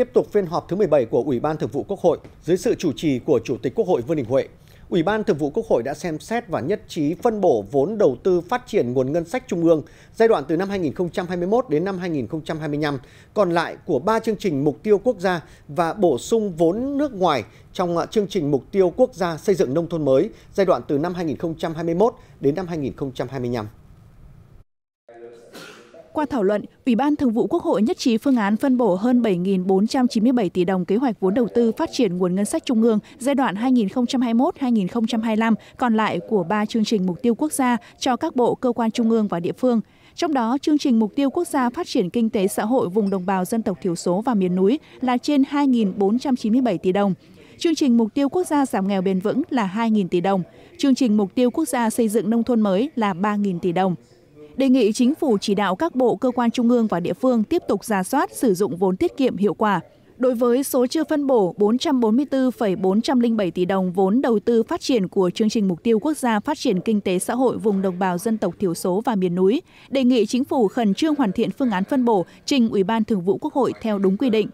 tiếp tục phiên họp thứ 17 của Ủy ban Thường vụ Quốc hội dưới sự chủ trì của Chủ tịch Quốc hội Vương Đình Huệ. Ủy ban Thường vụ Quốc hội đã xem xét và nhất trí phân bổ vốn đầu tư phát triển nguồn ngân sách trung ương giai đoạn từ năm 2021 đến năm 2025, còn lại của ba chương trình mục tiêu quốc gia và bổ sung vốn nước ngoài trong à, chương trình mục tiêu quốc gia xây dựng nông thôn mới giai đoạn từ năm 2021 đến năm 2025. Qua thảo luận, Ủy ban Thường vụ Quốc hội nhất trí phương án phân bổ hơn 7.497 tỷ đồng kế hoạch vốn đầu tư phát triển nguồn ngân sách trung ương giai đoạn 2021-2025 còn lại của ba chương trình mục tiêu quốc gia cho các bộ, cơ quan trung ương và địa phương. Trong đó, chương trình mục tiêu quốc gia phát triển kinh tế xã hội vùng đồng bào dân tộc thiểu số và miền núi là trên 2.497 tỷ đồng. Chương trình mục tiêu quốc gia giảm nghèo bền vững là 2.000 tỷ đồng. Chương trình mục tiêu quốc gia xây dựng nông thôn mới là 3.000 tỷ đồng đề nghị chính phủ chỉ đạo các bộ cơ quan trung ương và địa phương tiếp tục ra soát sử dụng vốn tiết kiệm hiệu quả đối với số chưa phân bổ 444,407 tỷ đồng vốn đầu tư phát triển của chương trình mục tiêu quốc gia phát triển kinh tế xã hội vùng đồng bào dân tộc thiểu số và miền núi, đề nghị chính phủ khẩn trương hoàn thiện phương án phân bổ trình Ủy ban Thường vụ Quốc hội theo đúng quy định.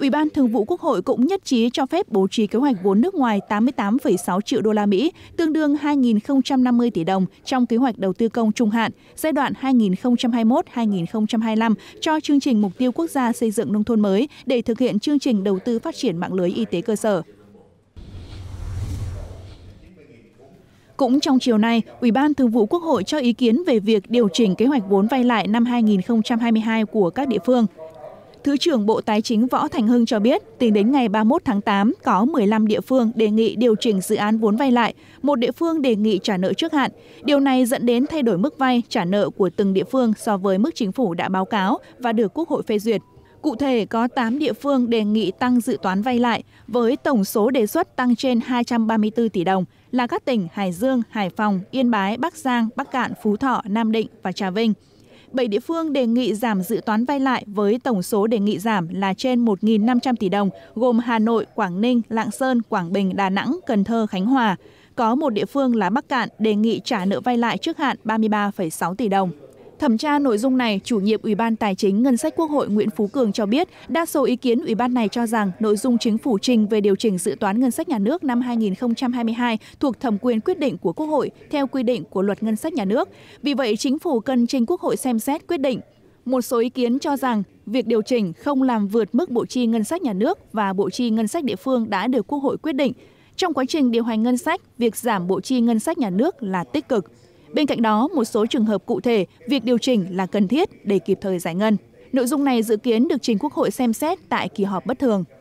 Ủy ban Thường vụ Quốc hội cũng nhất trí cho phép bố trí kế hoạch vốn nước ngoài 88,6 triệu đô la Mỹ, tương đương 2.050 tỷ đồng trong kế hoạch đầu tư công trung hạn giai đoạn 2021-2025 cho chương trình mục tiêu quốc gia xây dựng nông thôn mới để thực hiện chương trình đầu tư phát triển mạng lưới y tế cơ sở. Cũng trong chiều nay, Ủy ban Thường vụ Quốc hội cho ý kiến về việc điều chỉnh kế hoạch vốn vay lại năm 2022 của các địa phương. Thứ trưởng Bộ Tài chính Võ Thành Hưng cho biết, tính đến ngày 31 tháng 8, có 15 địa phương đề nghị điều chỉnh dự án vốn vay lại, một địa phương đề nghị trả nợ trước hạn. Điều này dẫn đến thay đổi mức vay trả nợ của từng địa phương so với mức chính phủ đã báo cáo và được Quốc hội phê duyệt. Cụ thể, có 8 địa phương đề nghị tăng dự toán vay lại, với tổng số đề xuất tăng trên 234 tỷ đồng là các tỉnh Hải Dương, Hải Phòng, Yên Bái, Bắc Giang, Bắc Cạn, Phú Thọ, Nam Định và Trà Vinh. 7 địa phương đề nghị giảm dự toán vay lại với tổng số đề nghị giảm là trên 1.500 tỷ đồng, gồm Hà Nội, Quảng Ninh, Lạng Sơn, Quảng Bình, Đà Nẵng, Cần Thơ, Khánh Hòa. Có một địa phương là Bắc Cạn đề nghị trả nợ vay lại trước hạn 33,6 tỷ đồng. Thẩm tra nội dung này, chủ nhiệm Ủy ban Tài chính Ngân sách Quốc hội Nguyễn Phú Cường cho biết, đa số ý kiến Ủy ban này cho rằng nội dung chính phủ trình về điều chỉnh dự toán ngân sách nhà nước năm 2022 thuộc thẩm quyền quyết định của Quốc hội theo quy định của Luật Ngân sách nhà nước. Vì vậy, chính phủ cần trình Quốc hội xem xét quyết định. Một số ý kiến cho rằng việc điều chỉnh không làm vượt mức bộ chi ngân sách nhà nước và bộ chi ngân sách địa phương đã được Quốc hội quyết định. Trong quá trình điều hành ngân sách, việc giảm bộ chi ngân sách nhà nước là tích cực. Bên cạnh đó, một số trường hợp cụ thể, việc điều chỉnh là cần thiết để kịp thời giải ngân. Nội dung này dự kiến được trình Quốc hội xem xét tại kỳ họp bất thường.